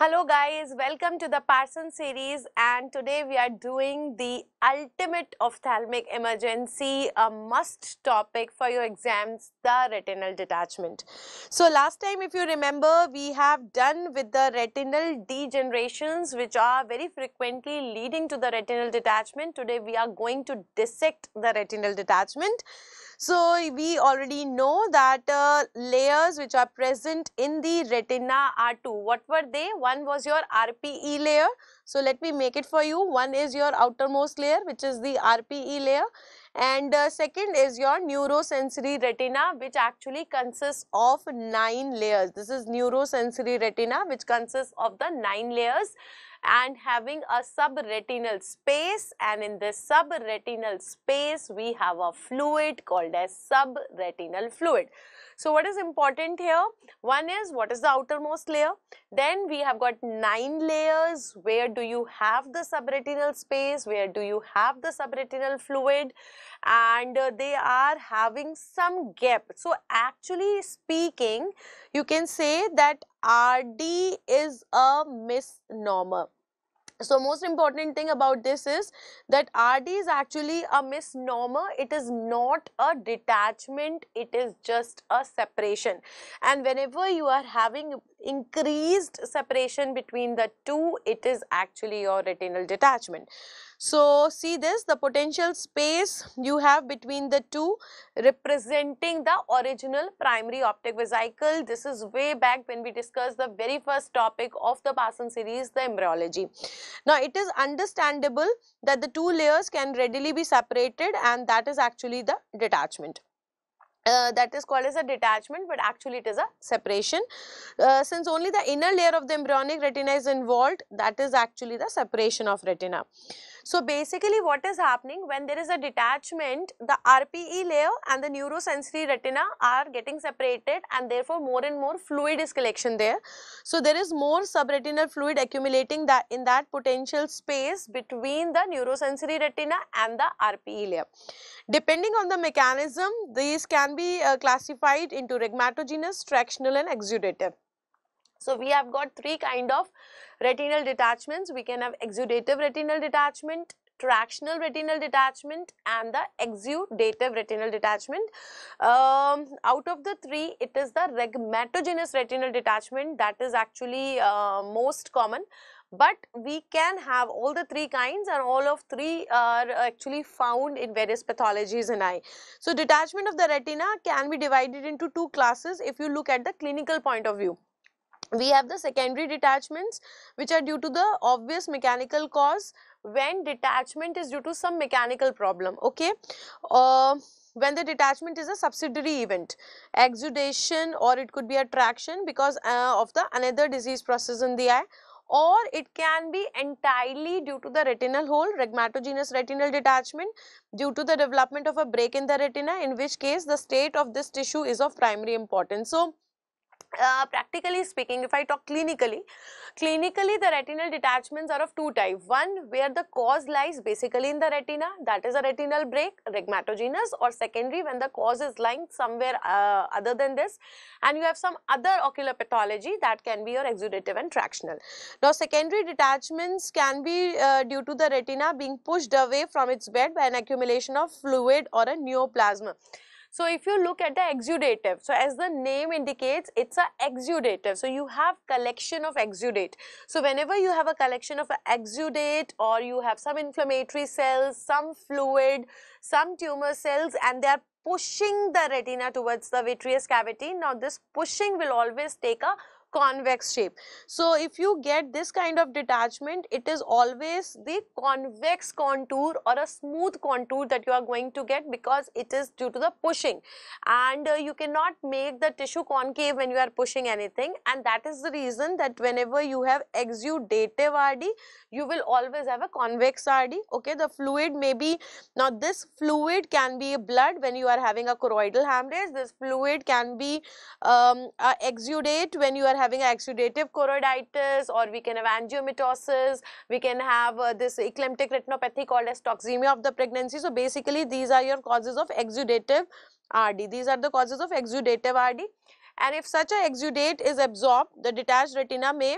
Hello guys, welcome to the Parson series and today we are doing the ultimate ophthalmic emergency, a must topic for your exams, the retinal detachment. So last time if you remember, we have done with the retinal degenerations which are very frequently leading to the retinal detachment. Today we are going to dissect the retinal detachment. So we already know that uh, layers which are present in the retina are two. What were they? One was your RPE layer. So let me make it for you. One is your outermost layer which is the RPE layer and uh, second is your neurosensory retina which actually consists of 9 layers. This is neurosensory retina which consists of the 9 layers and having a subretinal space and in this subretinal space we have a fluid called as subretinal fluid. So what is important here? One is what is the outermost layer? Then we have got nine layers. Where do you have the subretinal space? Where do you have the subretinal fluid? And uh, they are having some gap. So actually speaking, you can say that RD is a misnomer. So most important thing about this is that RD is actually a misnomer. It is not a detachment. It is just a separation. And whenever you are having increased separation between the two, it is actually your retinal detachment. So see this the potential space you have between the two representing the original primary optic vesicle. This is way back when we discussed the very first topic of the Parson series the embryology. Now it is understandable that the two layers can readily be separated and that is actually the detachment. Uh, that is called as a detachment but actually it is a separation. Uh, since only the inner layer of the embryonic retina is involved that is actually the separation of retina. So basically what is happening when there is a detachment, the RPE layer and the neurosensory retina are getting separated and therefore more and more fluid is collection there. So there is more subretinal fluid accumulating that in that potential space between the neurosensory retina and the RPE layer. Depending on the mechanism, these can be uh, classified into regmatogenous, tractional and exudative. So we have got three kind of retinal detachments. We can have exudative retinal detachment, tractional retinal detachment and the exudative retinal detachment. Um, out of the three, it is the regmatogenous retinal detachment that is actually uh, most common. But we can have all the three kinds and all of three are actually found in various pathologies in eye. So detachment of the retina can be divided into two classes if you look at the clinical point of view we have the secondary detachments which are due to the obvious mechanical cause when detachment is due to some mechanical problem okay uh, when the detachment is a subsidiary event exudation or it could be attraction because uh, of the another disease process in the eye or it can be entirely due to the retinal hole regmatogenous retinal detachment due to the development of a break in the retina in which case the state of this tissue is of primary importance so uh, practically speaking, if I talk clinically, clinically the retinal detachments are of two types. One where the cause lies basically in the retina, that is a retinal break, regmatogenous or secondary when the cause is lying somewhere uh, other than this and you have some other ocular pathology that can be your exudative and tractional. Now secondary detachments can be uh, due to the retina being pushed away from its bed by an accumulation of fluid or a neoplasm. So if you look at the exudative, so as the name indicates, it's a exudative. So you have collection of exudate. So whenever you have a collection of exudate or you have some inflammatory cells, some fluid, some tumor cells and they are pushing the retina towards the vitreous cavity. Now this pushing will always take a convex shape. So if you get this kind of detachment, it is always the convex contour or a smooth contour that you are going to get because it is due to the pushing and uh, you cannot make the tissue concave when you are pushing anything and that is the reason that whenever you have exudative RD, you will always have a convex RD. Okay, the fluid may be, now this fluid can be blood when you are having a choroidal hemorrhage, this fluid can be um, uh, exudate when you are having exudative choroiditis or we can have angiomatosis, we can have uh, this eclamptic retinopathy called as toxemia of the pregnancy. So basically these are your causes of exudative RD. These are the causes of exudative RD and if such an exudate is absorbed, the detached retina may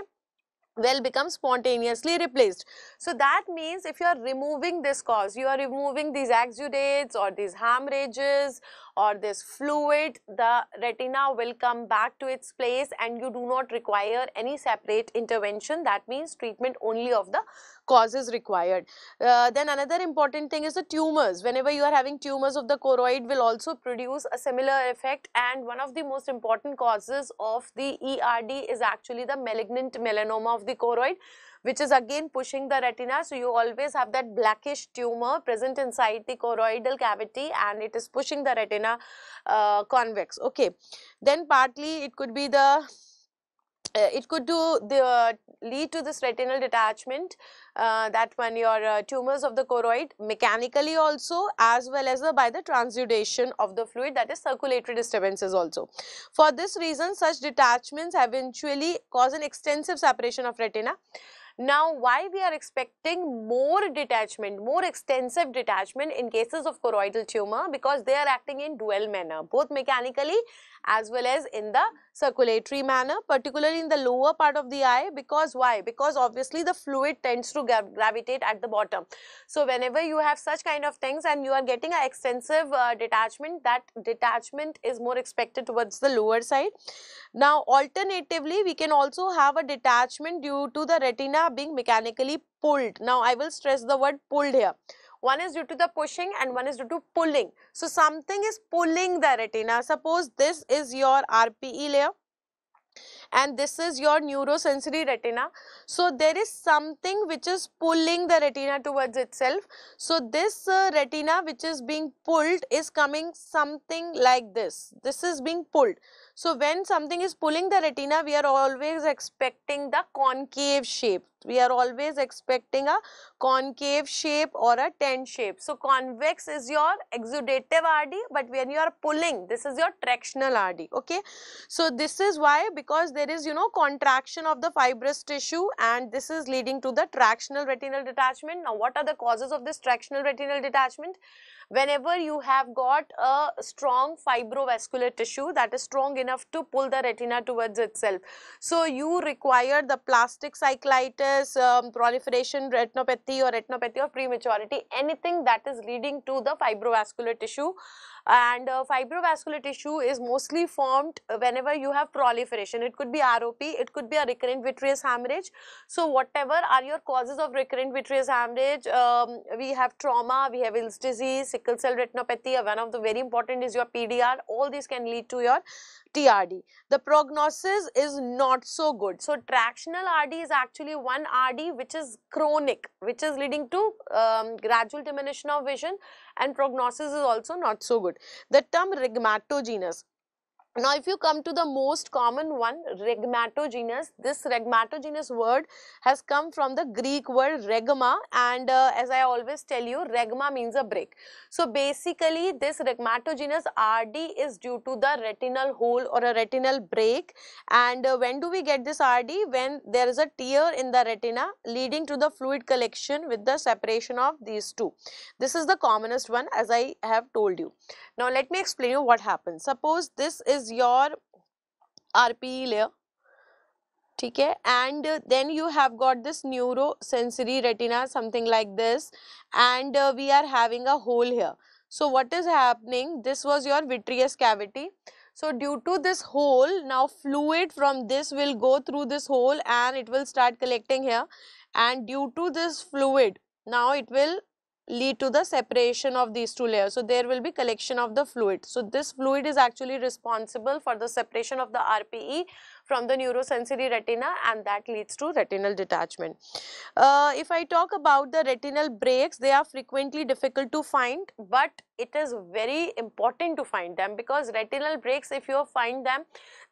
well becomes spontaneously replaced. So that means if you are removing this cause, you are removing these exudates or these hemorrhages or this fluid, the retina will come back to its place and you do not require any separate intervention. That means treatment only of the causes required. Uh, then another important thing is the tumors. Whenever you are having tumors of the choroid will also produce a similar effect and one of the most important causes of the ERD is actually the malignant melanoma of the choroid which is again pushing the retina. So, you always have that blackish tumor present inside the choroidal cavity and it is pushing the retina uh, convex. Okay. Then partly it could be the uh, it could do the uh, lead to this retinal detachment uh, that when your uh, tumors of the choroid mechanically also as well as by the transudation of the fluid that is circulatory disturbances also. For this reason such detachments eventually cause an extensive separation of retina now, why we are expecting more detachment, more extensive detachment in cases of choroidal tumor because they are acting in dual manner, both mechanically as well as in the circulatory manner, particularly in the lower part of the eye because why? Because obviously the fluid tends to gravitate at the bottom. So, whenever you have such kind of things and you are getting an extensive uh, detachment, that detachment is more expected towards the lower side. Now, alternatively, we can also have a detachment due to the retina are being mechanically pulled. Now, I will stress the word pulled here. One is due to the pushing and one is due to pulling. So, something is pulling the retina. Suppose this is your RPE layer and this is your neurosensory retina. So there is something which is pulling the retina towards itself. So this uh, retina which is being pulled is coming something like this. This is being pulled. So when something is pulling the retina, we are always expecting the concave shape. We are always expecting a concave shape or a tent shape. So convex is your exudative RD, but when you are pulling, this is your tractional RD. Okay. So this is why because there is you know contraction of the fibrous tissue and this is leading to the tractional retinal detachment. Now what are the causes of this tractional retinal detachment? Whenever you have got a strong fibrovascular tissue that is strong enough to pull the retina towards itself. So you require the plastic cyclitis, um, proliferation retinopathy or retinopathy of prematurity, anything that is leading to the fibrovascular tissue and uh, fibrovascular tissue is mostly formed whenever you have proliferation. It could be ROP, it could be a recurrent vitreous hemorrhage. So whatever are your causes of recurrent vitreous hemorrhage, um, we have trauma, we have Wills disease, sickle cell retinopathy, one of the very important is your PDR, all these can lead to your TRD. The prognosis is not so good. So tractional RD is actually one RD which is chronic, which is leading to um, gradual diminution of vision and prognosis is also not so good. The term rigmato now, if you come to the most common one, regmatogenous, this regmatogenous word has come from the Greek word regma and uh, as I always tell you, regma means a break. So, basically this regmatogenous RD is due to the retinal hole or a retinal break and uh, when do we get this RD? When there is a tear in the retina leading to the fluid collection with the separation of these two. This is the commonest one as I have told you. Now, let me explain you what happens. Suppose this is is your RPE layer. okay, and then you have got this neurosensory retina, something like this, and this uh, we are having a hole here so what is happening this was your vitreous cavity so due to this hole now fluid from this will go through this hole and it will start collecting here and due to this fluid now it will lead to the separation of these two layers. So, there will be collection of the fluid. So, this fluid is actually responsible for the separation of the RPE from the neurosensory retina and that leads to retinal detachment. Uh, if I talk about the retinal breaks, they are frequently difficult to find but it is very important to find them because retinal breaks if you find them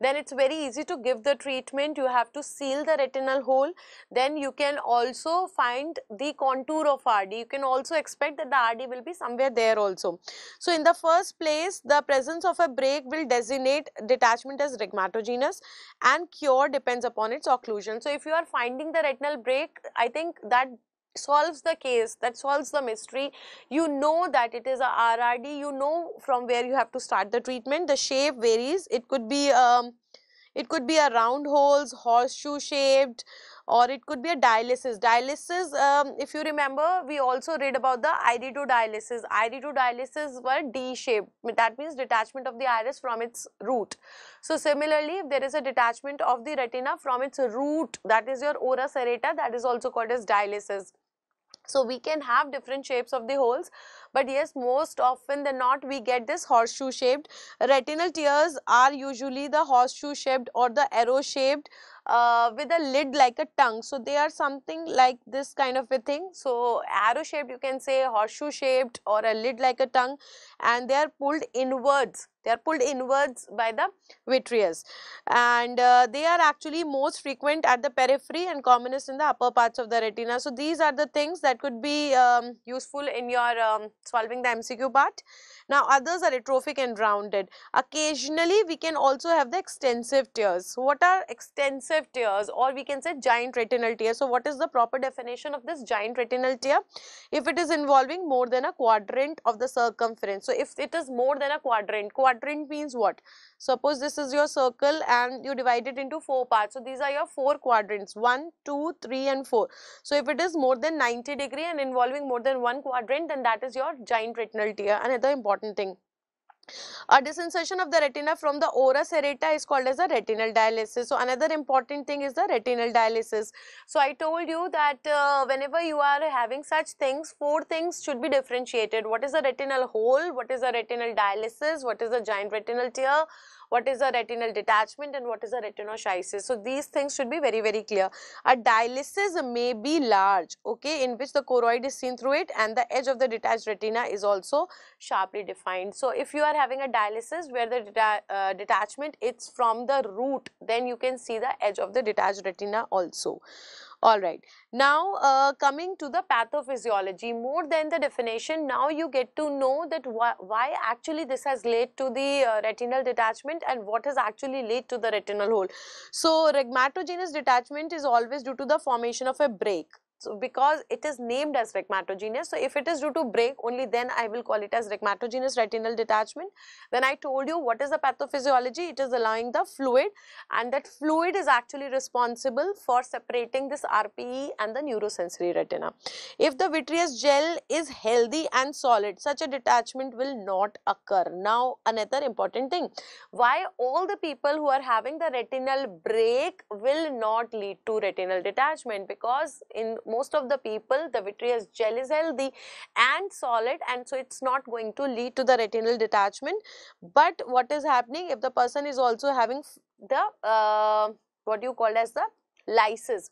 then it's very easy to give the treatment. You have to seal the retinal hole then you can also find the contour of RD. You can also expect that the RD will be somewhere there also. So in the first place the presence of a break will designate detachment as regmatogenous and cure depends upon its occlusion. So, if you are finding the retinal break, I think that solves the case, that solves the mystery. You know that it is a RRD, you know from where you have to start the treatment. The shape varies. It could be um, it could be a round holes, horseshoe shaped, or it could be a dialysis. Dialysis, um, if you remember, we also read about the ID2 dialysis. ID2 dialysis were D-shaped. That means detachment of the iris from its root. So similarly, if there is a detachment of the retina from its root, that is your ora serrata, that is also called as dialysis. So we can have different shapes of the holes, but yes, most often than not, we get this horseshoe shaped. Retinal tears are usually the horseshoe shaped or the arrow shaped uh, with a lid like a tongue. So they are something like this kind of a thing. So arrow shaped you can say horseshoe shaped or a lid like a tongue and they are pulled inwards they are pulled inwards by the vitreous and uh, they are actually most frequent at the periphery and commonest in the upper parts of the retina. So, these are the things that could be um, useful in your um, solving the MCQ part. Now, others are atrophic and rounded. Occasionally, we can also have the extensive tears. What are extensive tears or we can say giant retinal tear. So, what is the proper definition of this giant retinal tear? If it is involving more than a quadrant of the circumference. So, if it is more than a quadrant quadrant means what? Suppose this is your circle and you divide it into four parts. So these are your four quadrants, one, two, three and four. So if it is more than 90 degree and involving more than one quadrant, then that is your giant retinal tear, another important thing. A disinsertion of the retina from the ora serrata is called as a retinal dialysis. So another important thing is the retinal dialysis. So I told you that uh, whenever you are having such things, four things should be differentiated. What is a retinal hole? What is a retinal dialysis? What is a giant retinal tear? what is a retinal detachment and what is a retinoschisis. So these things should be very, very clear. A dialysis may be large, okay, in which the choroid is seen through it and the edge of the detached retina is also sharply defined. So if you are having a dialysis where the deta uh, detachment is from the root, then you can see the edge of the detached retina also. All right. Now, uh, coming to the pathophysiology, more than the definition, now you get to know that wh why actually this has led to the uh, retinal detachment and what has actually led to the retinal hole. So, regmatogenous detachment is always due to the formation of a break so because it is named as rhegmatogenous, so if it is due to break, only then I will call it as rhegmatogenous retinal detachment. When I told you what is the pathophysiology, it is allowing the fluid and that fluid is actually responsible for separating this RPE and the neurosensory retina. If the vitreous gel is healthy and solid, such a detachment will not occur. Now another important thing, why all the people who are having the retinal break will not lead to retinal detachment because in most of the people the vitreous gel is healthy and solid and so it's not going to lead to the retinal detachment but what is happening if the person is also having the uh, what do you call as the lysis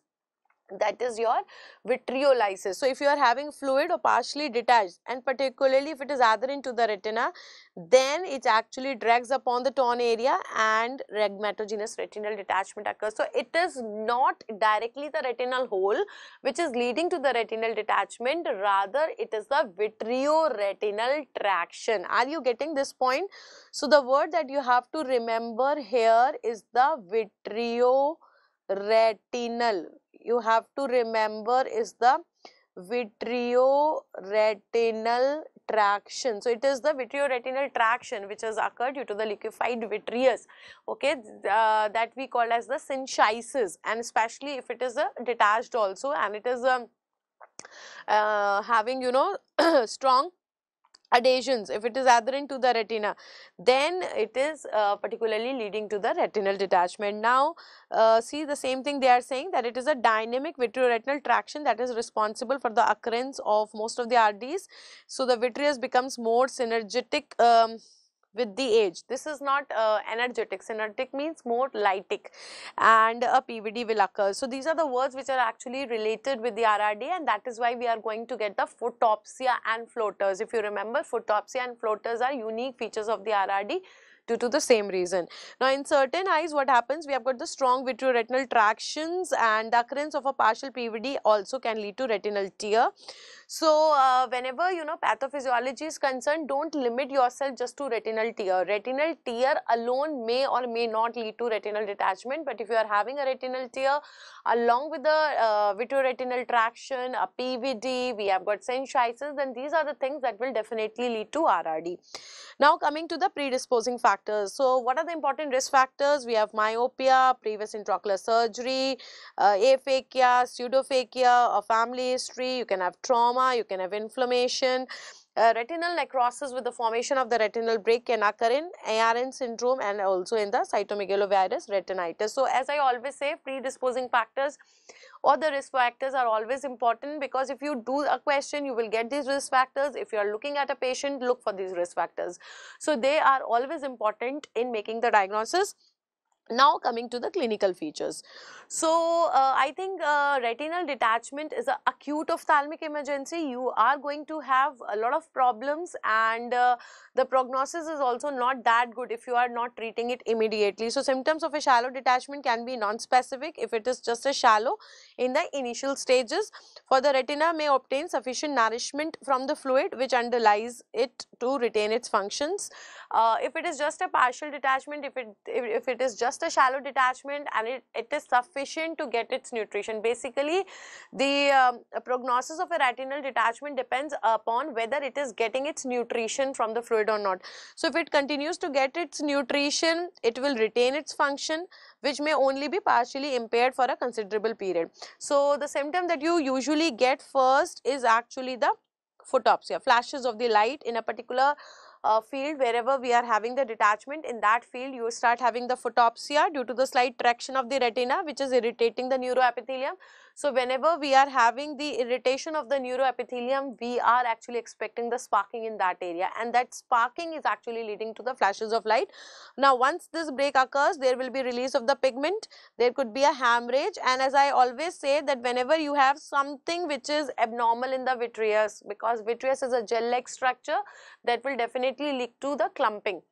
that is your vitriolysis. So, if you are having fluid or partially detached and particularly if it is other to the retina, then it actually drags upon the torn area and regmatogenous retinal detachment occurs. So, it is not directly the retinal hole which is leading to the retinal detachment, rather it is the vitreoretinal traction. Are you getting this point? So, the word that you have to remember here is the vitreoretinal you have to remember is the vitreoretinal traction. So it is the vitreoretinal traction which has occurred due to the liquefied vitreous, okay, uh, that we call as the synchysis, and especially if it is a detached also and it is um, uh, having you know strong adhesions if it is adherent to the retina then it is uh, particularly leading to the retinal detachment. Now uh, see the same thing they are saying that it is a dynamic vitreoretinal traction that is responsible for the occurrence of most of the RDs. So the vitreous becomes more synergetic um, with the age. This is not uh, energetic. Synergic means more lytic and a PVD will occur. So these are the words which are actually related with the RRD and that is why we are going to get the photopsia and floaters. If you remember, photopsia and floaters are unique features of the RRD due to the same reason. Now, in certain eyes, what happens? We have got the strong vitreoretinal tractions and the occurrence of a partial PVD also can lead to retinal tear. So, uh, whenever you know pathophysiology is concerned, don't limit yourself just to retinal tear. Retinal tear alone may or may not lead to retinal detachment, but if you are having a retinal tear, along with the uh, vitreoretinal traction, a PVD, we have got syncytisis, and these are the things that will definitely lead to RRD. Now coming to the predisposing factors. So what are the important risk factors? We have myopia, previous intraocular surgery, uh, aphakia, pseudophakia, a family history, you can have trauma, you can have inflammation uh, retinal necrosis with the formation of the retinal break can occur in ARN syndrome and also in the cytomegalovirus retinitis. So, as I always say predisposing factors or the risk factors are always important because if you do a question you will get these risk factors. If you are looking at a patient look for these risk factors. So, they are always important in making the diagnosis. Now coming to the clinical features. So uh, I think uh, retinal detachment is an acute ophthalmic emergency. You are going to have a lot of problems and uh, the prognosis is also not that good if you are not treating it immediately. So symptoms of a shallow detachment can be non-specific if it is just a shallow in the initial stages. For the retina may obtain sufficient nourishment from the fluid which underlies it to retain its functions. Uh, if it is just a partial detachment, if it, if, if it is just just a shallow detachment and it, it is sufficient to get its nutrition. Basically, the um, prognosis of a retinal detachment depends upon whether it is getting its nutrition from the fluid or not. So, if it continues to get its nutrition, it will retain its function which may only be partially impaired for a considerable period. So, the symptom that you usually get first is actually the photopsia, flashes of the light in a particular uh, field wherever we are having the detachment in that field you start having the photopsia due to the slight traction of the retina which is irritating the neuroepithelium so whenever we are having the irritation of the neuroepithelium, we are actually expecting the sparking in that area and that sparking is actually leading to the flashes of light. Now once this break occurs, there will be release of the pigment, there could be a hemorrhage and as I always say that whenever you have something which is abnormal in the vitreous because vitreous is a gel-like structure that will definitely lead to the clumping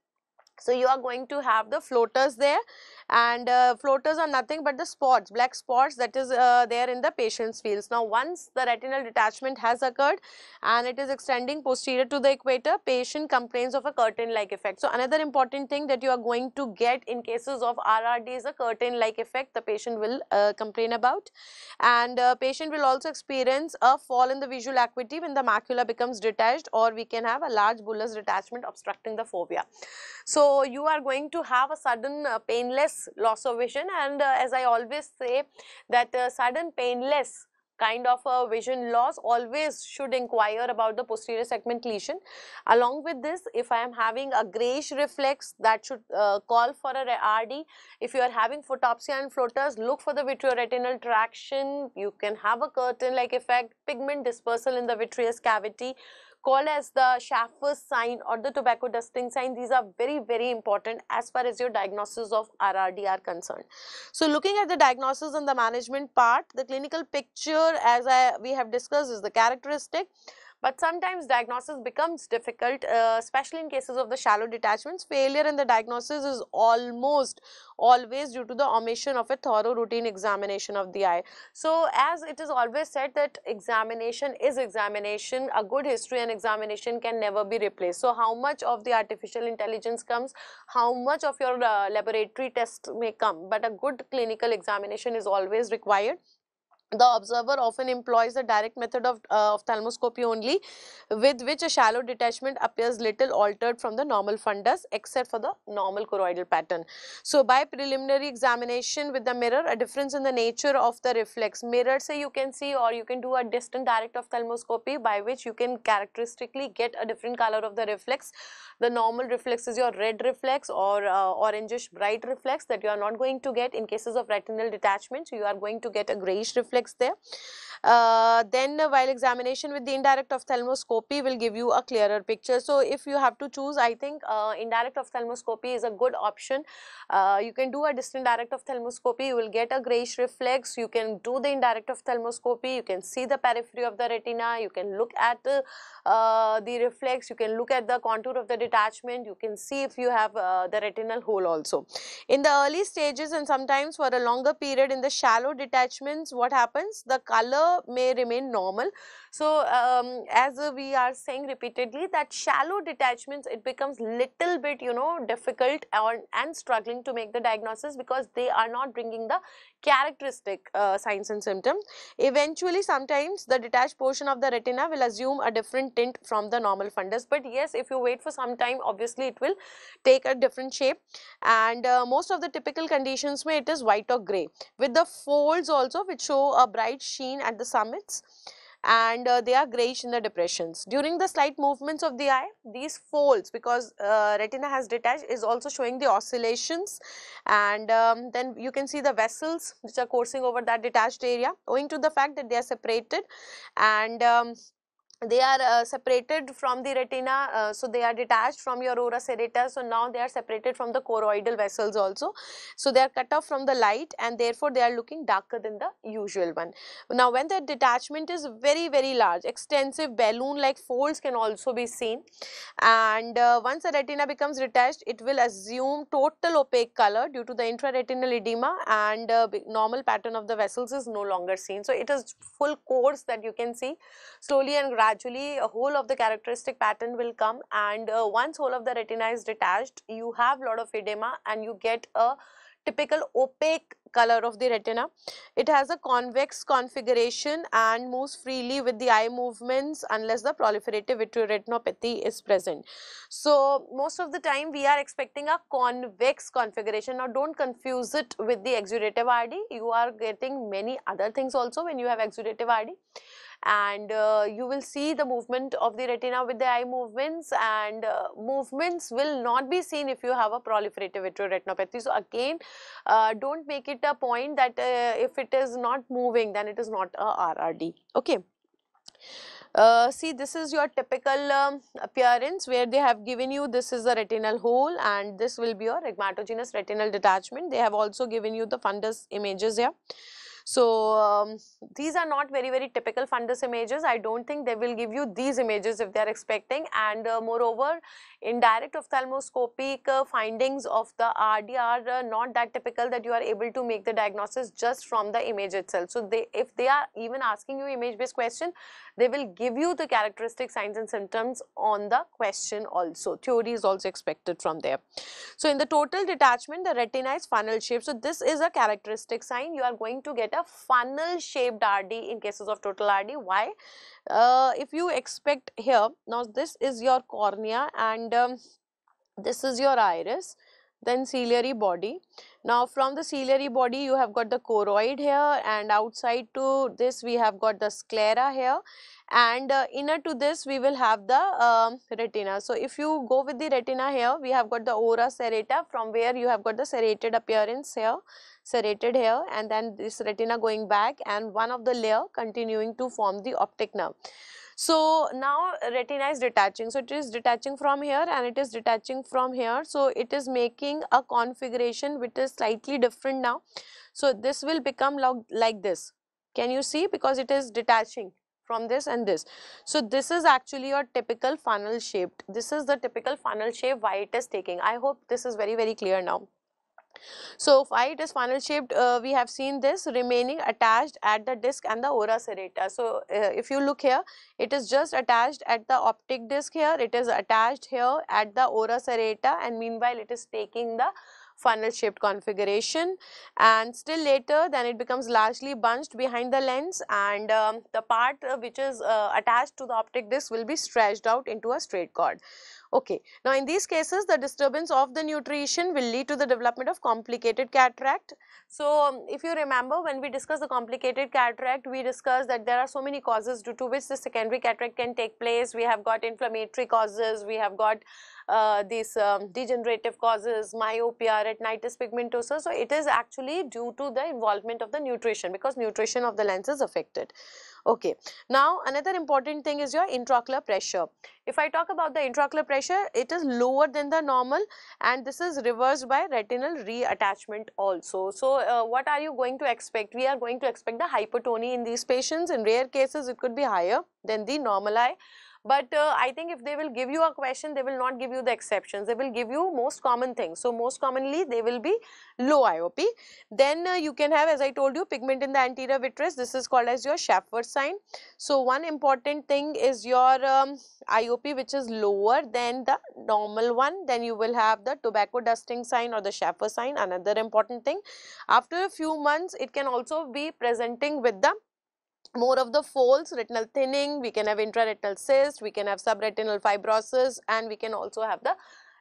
so you are going to have the floaters there and uh, floaters are nothing but the spots black spots that is uh, there in the patient's fields now once the retinal detachment has occurred and it is extending posterior to the equator patient complains of a curtain like effect so another important thing that you are going to get in cases of rrd is a curtain like effect the patient will uh, complain about and uh, patient will also experience a fall in the visual acuity when the macula becomes detached or we can have a large bullous detachment obstructing the fovea so so you are going to have a sudden uh, painless loss of vision and uh, as I always say that uh, sudden painless kind of a vision loss always should inquire about the posterior segment lesion. Along with this if I am having a grayish reflex that should uh, call for a RD. If you are having photopsia and floaters look for the vitreoretinal traction. You can have a curtain like effect, pigment dispersal in the vitreous cavity called as the Schaffer sign or the tobacco dusting sign. These are very, very important as far as your diagnosis of RRD are concerned. So looking at the diagnosis and the management part, the clinical picture as I, we have discussed is the characteristic. But sometimes diagnosis becomes difficult, uh, especially in cases of the shallow detachments. Failure in the diagnosis is almost always due to the omission of a thorough routine examination of the eye. So as it is always said that examination is examination, a good history and examination can never be replaced. So how much of the artificial intelligence comes, how much of your uh, laboratory test may come, but a good clinical examination is always required the observer often employs the direct method of uh, ophthalmoscopy only with which a shallow detachment appears little altered from the normal fundus except for the normal choroidal pattern. So, by preliminary examination with the mirror a difference in the nature of the reflex mirror say you can see or you can do a distant direct ophthalmoscopy by which you can characteristically get a different color of the reflex. The normal reflex is your red reflex or uh, orangish bright reflex that you are not going to get in cases of retinal detachment. So, you are going to get a grayish reflex reflects there uh, then while examination with the indirect ophthalmoscopy will give you a clearer picture. So if you have to choose, I think uh, indirect ophthalmoscopy is a good option. Uh, you can do a distant direct ophthalmoscopy, you will get a grayish reflex, you can do the indirect ophthalmoscopy, you can see the periphery of the retina, you can look at the, uh, the reflex, you can look at the contour of the detachment, you can see if you have uh, the retinal hole also. In the early stages and sometimes for a longer period in the shallow detachments, what happens? The color may remain normal. So um, as we are saying repeatedly that shallow detachments it becomes little bit you know difficult or, and struggling to make the diagnosis because they are not bringing the characteristic uh, signs and symptoms. Eventually sometimes the detached portion of the retina will assume a different tint from the normal fundus but yes if you wait for some time obviously it will take a different shape and uh, most of the typical conditions may it is white or grey with the folds also which show a bright sheen at at the summits and uh, they are grayish in the depressions. During the slight movements of the eye, these folds because uh, retina has detached is also showing the oscillations and um, then you can see the vessels which are coursing over that detached area owing to the fact that they are separated and um, they are uh, separated from the retina uh, so they are detached from your aura serrata so now they are separated from the choroidal vessels also so they are cut off from the light and therefore they are looking darker than the usual one now when the detachment is very very large extensive balloon like folds can also be seen and uh, once the retina becomes detached it will assume total opaque color due to the intraretinal edema and uh, normal pattern of the vessels is no longer seen so it is full course that you can see slowly and gradually gradually a whole of the characteristic pattern will come and uh, once whole of the retina is detached you have lot of edema and you get a typical opaque color of the retina. It has a convex configuration and moves freely with the eye movements unless the proliferative vitreoretinopathy is present. So, most of the time we are expecting a convex configuration. Now, don't confuse it with the exudative RD. You are getting many other things also when you have exudative RD and uh, you will see the movement of the retina with the eye movements and uh, movements will not be seen if you have a proliferative vitreoretinopathy. So again, uh, don't make it a point that uh, if it is not moving then it is not a RRD. Okay. Uh, see this is your typical um, appearance where they have given you this is a retinal hole and this will be your regmatogenous retinal detachment. They have also given you the fundus images here. So um, these are not very, very typical fundus images. I don't think they will give you these images if they are expecting. And uh, moreover, indirect ophthalmoscopic uh, findings of the RD are uh, not that typical that you are able to make the diagnosis just from the image itself. So they, if they are even asking you image based question, they will give you the characteristic signs and symptoms on the question also. Theory is also expected from there. So in the total detachment, the retina is funnel shaped. So this is a characteristic sign. You are going to get a funnel shaped RD in cases of total RD. Why? Uh, if you expect here, now this is your cornea and um, this is your iris then ciliary body. Now from the ciliary body you have got the choroid here and outside to this we have got the sclera here and uh, inner to this we will have the um, retina. So if you go with the retina here we have got the ora serrata from where you have got the serrated appearance here serrated here and then this retina going back and one of the layer continuing to form the optic nerve. So now retina is detaching. So it is detaching from here and it is detaching from here. So it is making a configuration which is slightly different now. So this will become like this. Can you see? Because it is detaching from this and this. So this is actually your typical funnel shaped. This is the typical funnel shape why it is taking. I hope this is very very clear now. So 5 it funnel shaped uh, we have seen this remaining attached at the disc and the ora serrata. So uh, if you look here it is just attached at the optic disc here it is attached here at the ora serrata and meanwhile it is taking the funnel shaped configuration and still later then it becomes largely bunched behind the lens and um, the part uh, which is uh, attached to the optic disc will be stretched out into a straight cord. Okay. Now, in these cases, the disturbance of the nutrition will lead to the development of complicated cataract. So, um, if you remember when we discussed the complicated cataract, we discussed that there are so many causes due to which the secondary cataract can take place. We have got inflammatory causes, we have got uh, these um, degenerative causes, myopia, retinitis pigmentosa. So, it is actually due to the involvement of the nutrition because nutrition of the lens is affected. Okay. Now, another important thing is your intraocular pressure. If I talk about the intraocular pressure, it is lower than the normal and this is reversed by retinal reattachment also. So, uh, what are you going to expect? We are going to expect the hypertony in these patients. In rare cases, it could be higher than the normal eye. But uh, I think if they will give you a question, they will not give you the exceptions. They will give you most common things. So most commonly, they will be low IOP. Then uh, you can have, as I told you, pigment in the anterior vitreous. This is called as your Schaffer sign. So one important thing is your um, IOP, which is lower than the normal one. Then you will have the tobacco dusting sign or the Schaffer sign, another important thing. After a few months, it can also be presenting with the more of the folds, retinal thinning, we can have intraretinal cyst, we can have subretinal fibrosis and we can also have the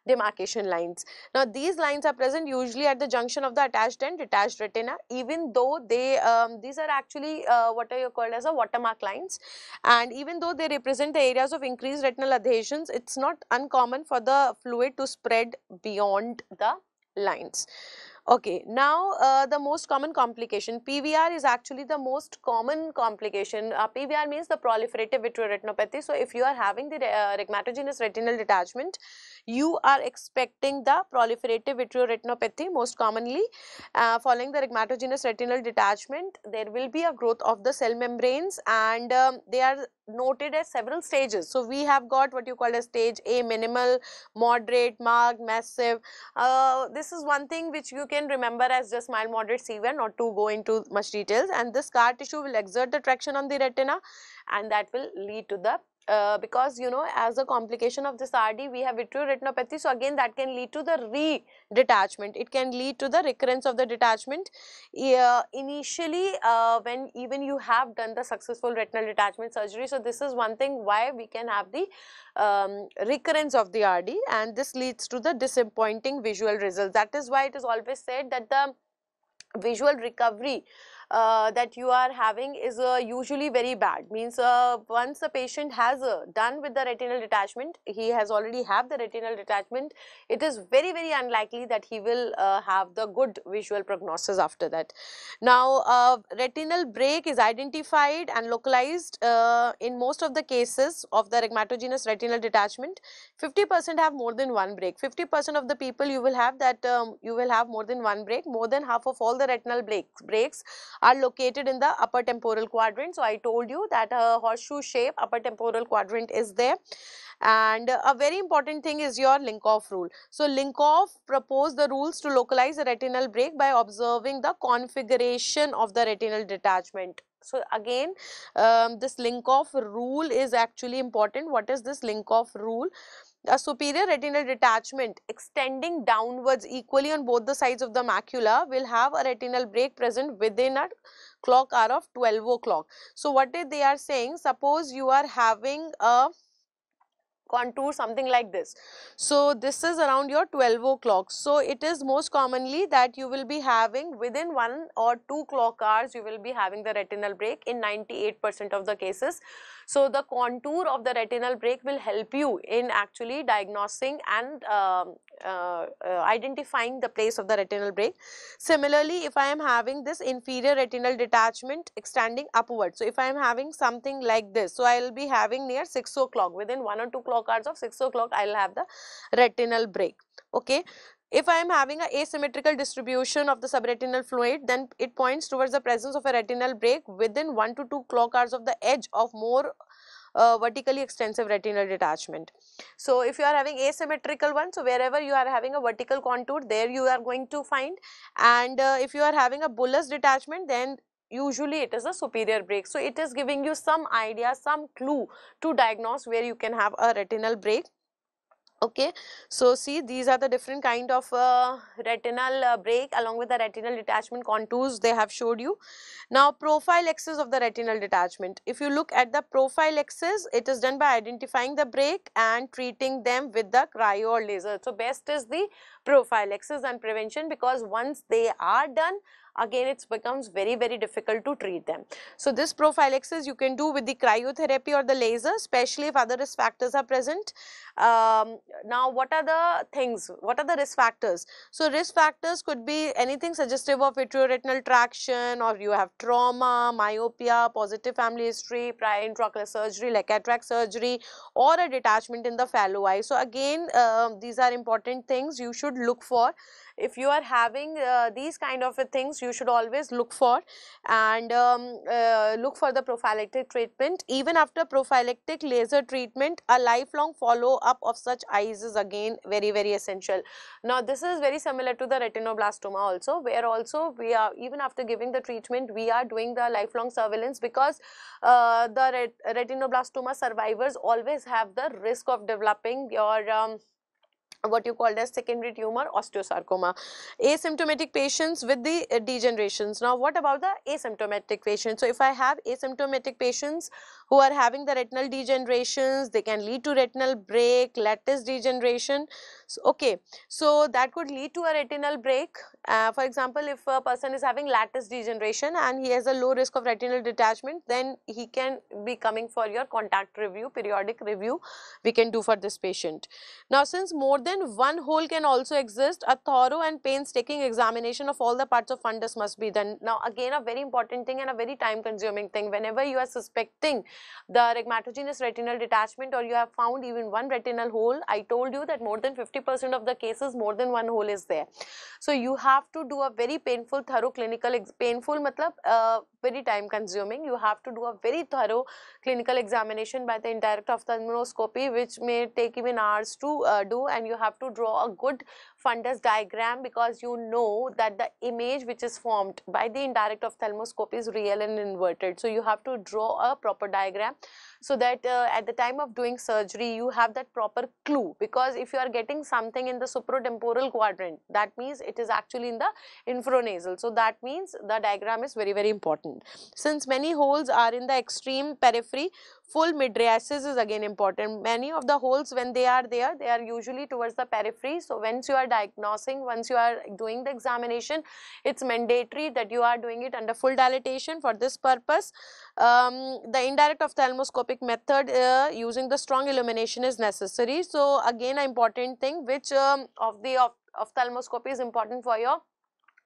demarcation lines. Now these lines are present usually at the junction of the attached and detached retina even though they um, these are actually uh, what are you called as a watermark lines and even though they represent the areas of increased retinal adhesions it's not uncommon for the fluid to spread beyond the lines. Okay, now uh, the most common complication, PVR is actually the most common complication. Uh, PVR means the proliferative vitreoretinopathy. So, if you are having the uh, rhegmatogenous retinal detachment, you are expecting the proliferative vitreoretinopathy most commonly uh, following the regmatogenous retinal detachment there will be a growth of the cell membranes and um, they are noted as several stages. So, we have got what you call a stage A minimal, moderate, marked, massive. Uh, this is one thing which you can remember as just mild moderate severe not to go into much details and this scar tissue will exert the traction on the retina and that will lead to the uh, because you know as a complication of this RD we have vitreoretinopathy so again that can lead to the re-detachment it can lead to the recurrence of the detachment uh, initially uh, when even you have done the successful retinal detachment surgery so this is one thing why we can have the um, recurrence of the RD and this leads to the disappointing visual results that is why it is always said that the visual recovery uh, that you are having is uh, usually very bad means uh, once a patient has uh, done with the retinal detachment he has already have the retinal detachment it is very very unlikely that he will uh, have the good visual prognosis after that now uh, retinal break is identified and localized in most of the cases of the regmatogenous retinal detachment 50% have more than one break 50% of the people you will have that um, you will have more than one break more than half of all the retinal breaks breaks are located in the upper temporal quadrant. So I told you that a horseshoe shape upper temporal quadrant is there and a very important thing is your Linkoff rule. So Linkoff proposed the rules to localize the retinal break by observing the configuration of the retinal detachment. So again, um, this Linkoff rule is actually important. What is this Linkoff rule? a superior retinal detachment extending downwards equally on both the sides of the macula will have a retinal break present within a clock hour of 12 o'clock. So, what they are saying? Suppose you are having a contour something like this. So, this is around your 12 o'clock. So, it is most commonly that you will be having within one or two clock hours you will be having the retinal break in 98% of the cases. So the contour of the retinal break will help you in actually diagnosing and um, uh, uh, identifying the place of the retinal break. Similarly, if I am having this inferior retinal detachment extending upward, so if I am having something like this, so I will be having near 6 o'clock, within 1 or 2 clock hours of 6 o'clock, I will have the retinal break. Okay. If I am having an asymmetrical distribution of the subretinal fluid, then it points towards the presence of a retinal break within 1 to 2 clock hours of the edge of more uh, vertically extensive retinal detachment. So, if you are having asymmetrical one, so wherever you are having a vertical contour, there you are going to find and uh, if you are having a bullous detachment, then usually it is a superior break. So, it is giving you some idea, some clue to diagnose where you can have a retinal break okay so see these are the different kind of uh, retinal uh, break along with the retinal detachment contours they have showed you now profile axis of the retinal detachment if you look at the profile axis it is done by identifying the break and treating them with the cryo or laser so best is the profile axis and prevention because once they are done again it becomes very very difficult to treat them. So this prophylaxis you can do with the cryotherapy or the laser especially if other risk factors are present. Um, now what are the things, what are the risk factors? So risk factors could be anything suggestive of vitreoretinal traction or you have trauma, myopia, positive family history, prior intraocular surgery like cataract surgery or a detachment in the fallow eye. So again uh, these are important things you should look for if you are having uh, these kind of things you should always look for and um, uh, look for the prophylactic treatment even after prophylactic laser treatment a lifelong follow up of such eyes is again very very essential now this is very similar to the retinoblastoma also where also we are even after giving the treatment we are doing the lifelong surveillance because uh, the ret retinoblastoma survivors always have the risk of developing your um, what you called as secondary tumor osteosarcoma. Asymptomatic patients with the uh, degenerations. Now, what about the asymptomatic patients? So, if I have asymptomatic patients who are having the retinal degenerations they can lead to retinal break lattice degeneration so, okay so that could lead to a retinal break uh, for example if a person is having lattice degeneration and he has a low risk of retinal detachment then he can be coming for your contact review periodic review we can do for this patient now since more than one hole can also exist a thorough and painstaking examination of all the parts of fundus must be done now again a very important thing and a very time consuming thing whenever you are suspecting the regmatogenous retinal detachment or you have found even one retinal hole. I told you that more than 50% of the cases more than one hole is there. So you have to do a very painful thorough clinical, painful matlab, uh, very time consuming. You have to do a very thorough clinical examination by the indirect ophthalmoscopy which may take even hours to uh, do and you have to draw a good fundus diagram because you know that the image which is formed by the indirect ophthalmoscope is real and inverted. So you have to draw a proper diagram so that uh, at the time of doing surgery you have that proper clue because if you are getting something in the supratemporal quadrant that means it is actually in the infronasal so that means the diagram is very very important since many holes are in the extreme periphery full midriasis is again important many of the holes when they are there they are usually towards the periphery so once you are diagnosing once you are doing the examination it's mandatory that you are doing it under full dilatation for this purpose um, the indirect ophthalmoscopic method uh, using the strong illumination is necessary. So again, an important thing which um, of the of ophthalmoscopy is important for your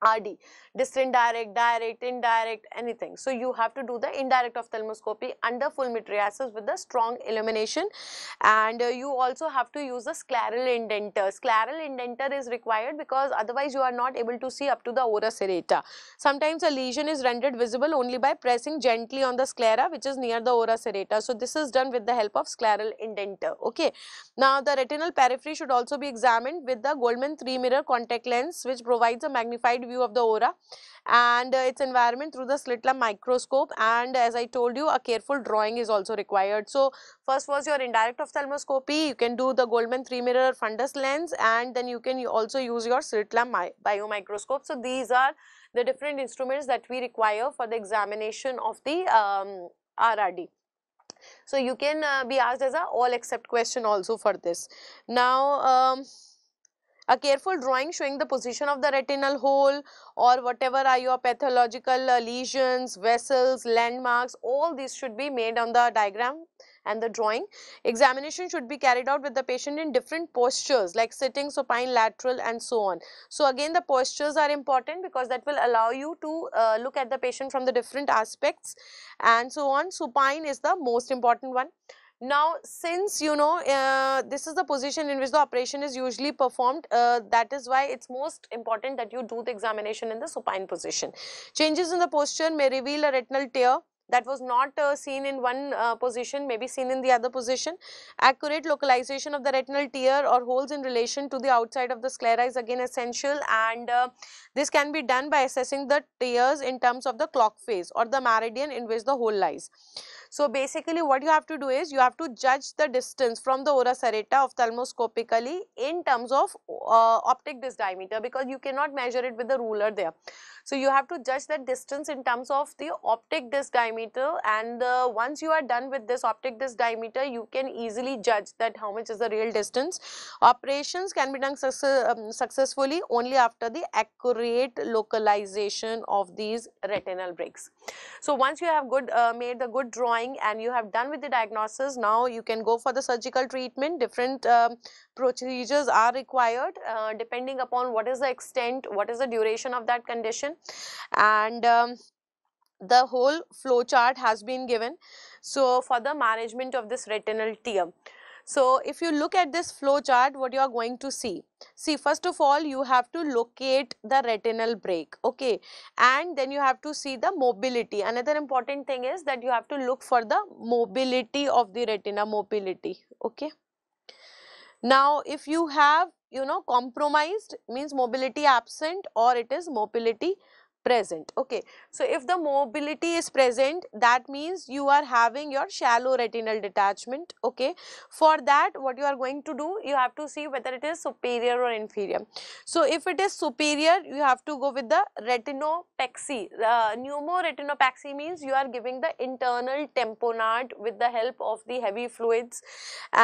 RD, distant direct, direct, indirect, anything. So you have to do the indirect ophthalmoscopy under full mitriasis with the strong illumination and uh, you also have to use the scleral indenter. Scleral indenter is required because otherwise you are not able to see up to the ora serrata. Sometimes a lesion is rendered visible only by pressing gently on the sclera which is near the ora serrata. So this is done with the help of scleral indenter. Okay. Now the retinal periphery should also be examined with the Goldman 3 mirror contact lens which provides a magnified view of the aura and uh, its environment through the slit lamp microscope and as I told you a careful drawing is also required. So first was your indirect ophthalmoscopy, you can do the Goldman 3 mirror fundus lens and then you can also use your slit lamp biomicroscope. So these are the different instruments that we require for the examination of the um, RRD. So you can uh, be asked as a all except question also for this. Now um, a careful drawing showing the position of the retinal hole or whatever are your pathological uh, lesions, vessels, landmarks, all these should be made on the diagram and the drawing. Examination should be carried out with the patient in different postures like sitting, supine, lateral and so on. So again the postures are important because that will allow you to uh, look at the patient from the different aspects and so on. Supine is the most important one. Now, since you know uh, this is the position in which the operation is usually performed, uh, that is why it's most important that you do the examination in the supine position. Changes in the posture may reveal a retinal tear that was not uh, seen in one uh, position may be seen in the other position. Accurate localization of the retinal tear or holes in relation to the outside of the sclera is again essential and uh, this can be done by assessing the tears in terms of the clock phase or the meridian in which the hole lies. So basically what you have to do is you have to judge the distance from the ora serrata ophthalmoscopically in terms of uh, optic disc diameter because you cannot measure it with the ruler there. So you have to judge that distance in terms of the optic disc diameter and uh, once you are done with this optic disc diameter you can easily judge that how much is the real distance. Operations can be done um, successfully only after the accurate localization of these retinal breaks. So once you have good uh, made the good drawing and you have done with the diagnosis, now you can go for the surgical treatment. Different um, procedures are required uh, depending upon what is the extent, what is the duration of that condition and um, the whole flow chart has been given. So, for the management of this retinal tear. So if you look at this flow chart, what you are going to see? See, first of all, you have to locate the retinal break, okay? And then you have to see the mobility. Another important thing is that you have to look for the mobility of the retina, mobility, okay? Now, if you have, you know, compromised means mobility absent or it is mobility present okay. So, if the mobility is present that means you are having your shallow retinal detachment okay. For that what you are going to do you have to see whether it is superior or inferior. So, if it is superior you have to go with the retinopexy. Uh, pneumoretinopexy means you are giving the internal tamponade with the help of the heavy fluids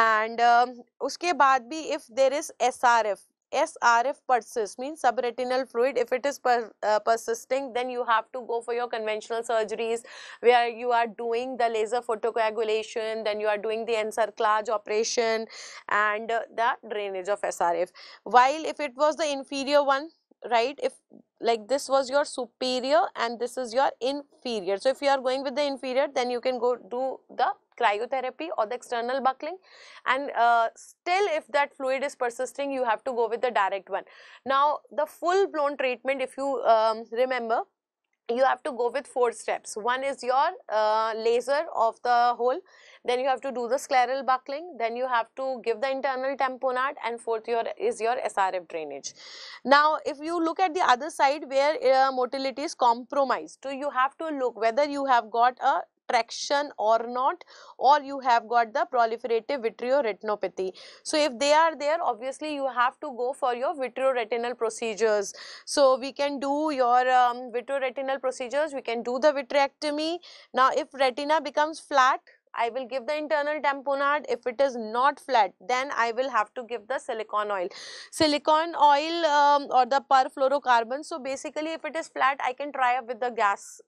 and um, uske baad bhi if there is SRF SRF persists means subretinal fluid if it is per, uh, persisting then you have to go for your conventional surgeries where you are doing the laser photocoagulation then you are doing the encerclage operation and uh, the drainage of SRF while if it was the inferior one right if like this was your superior and this is your inferior so if you are going with the inferior then you can go do the cryotherapy or the external buckling and uh, still if that fluid is persisting you have to go with the direct one now the full blown treatment if you um, remember you have to go with four steps. One is your uh, laser of the hole, then you have to do the scleral buckling, then you have to give the internal tamponade and fourth your, is your SRF drainage. Now, if you look at the other side where uh, motility is compromised, so you have to look whether you have got a traction or not or you have got the proliferative vitreoretinopathy. So if they are there obviously you have to go for your vitreoretinal procedures. So we can do your um, vitreoretinal procedures, we can do the vitrectomy. Now if retina becomes flat I will give the internal tamponade. If it is not flat, then I will have to give the silicon oil. Silicon oil um, or the perfluorocarbon. So basically, if it is flat, I can try up with the gas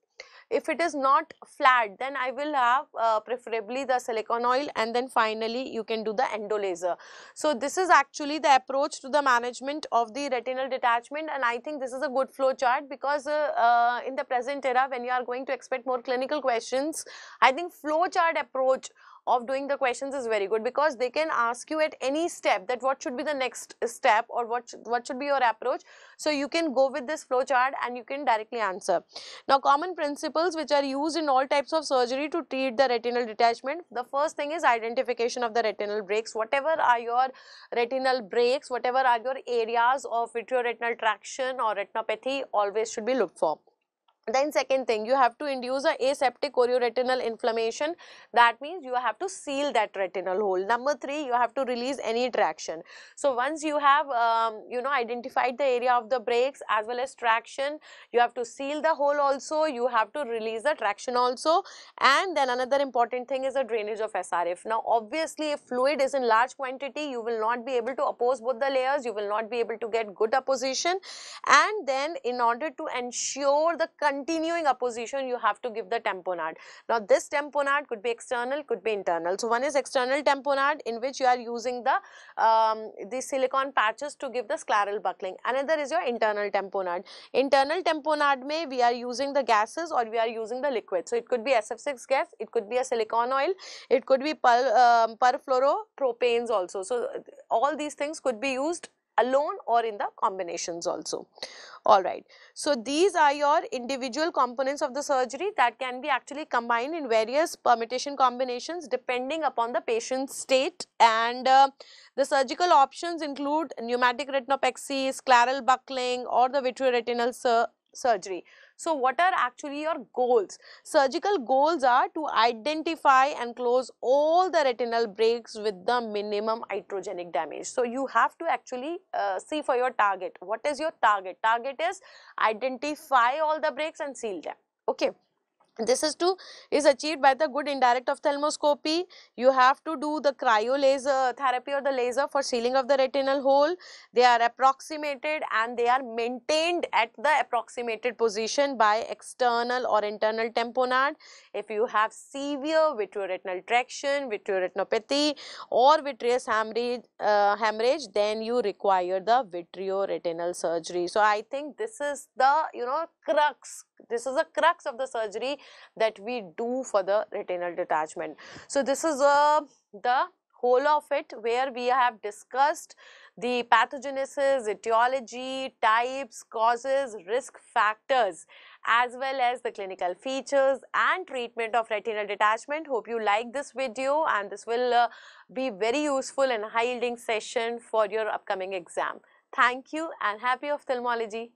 if it is not flat, then I will have uh, preferably the silicone oil and then finally you can do the endo laser. So this is actually the approach to the management of the retinal detachment and I think this is a good flow chart because uh, uh, in the present era when you are going to expect more clinical questions, I think flow chart approach of doing the questions is very good because they can ask you at any step that what should be the next step or what should, what should be your approach. So you can go with this flowchart and you can directly answer. Now common principles which are used in all types of surgery to treat the retinal detachment. The first thing is identification of the retinal breaks. Whatever are your retinal breaks, whatever are your areas of vitreoretinal traction or retinopathy always should be looked for. Then second thing, you have to induce a aseptic chorioretinal inflammation. That means you have to seal that retinal hole. Number three, you have to release any traction. So once you have, um, you know, identified the area of the brakes as well as traction, you have to seal the hole also. You have to release the traction also. And then another important thing is the drainage of SRF. Now, obviously, if fluid is in large quantity, you will not be able to oppose both the layers. You will not be able to get good opposition. And then in order to ensure the condition continuing opposition, you have to give the tamponade. Now, this tamponade could be external, could be internal. So, one is external tamponade in which you are using the, um, the silicon patches to give the scleral buckling. Another is your internal tamponade. Internal tamponade may we are using the gases or we are using the liquid. So, it could be SF6 gas, it could be a silicon oil, it could be per, um, perfluoropropanes also. So, all these things could be used alone or in the combinations also. Alright, so these are your individual components of the surgery that can be actually combined in various permutation combinations depending upon the patient's state and uh, the surgical options include pneumatic retinopexy, scleral buckling or the vitreoretinal sur surgery. So what are actually your goals? Surgical goals are to identify and close all the retinal breaks with the minimum iatrogenic damage. So you have to actually uh, see for your target. What is your target? Target is identify all the breaks and seal them. Okay. This is to is achieved by the good indirect ophthalmoscopy. You have to do the cryo laser uh, therapy or the laser for sealing of the retinal hole. They are approximated and they are maintained at the approximated position by external or internal tamponade. If you have severe vitreoretinal traction, vitreoretinopathy or vitreous hemorrhage, uh, hemorrhage, then you require the vitreoretinal surgery. So I think this is the you know crux this is the crux of the surgery that we do for the retinal detachment. So this is uh, the whole of it where we have discussed the pathogenesis, etiology, types, causes, risk factors as well as the clinical features and treatment of retinal detachment. Hope you like this video and this will uh, be very useful and high yielding session for your upcoming exam. Thank you and happy ophthalmology.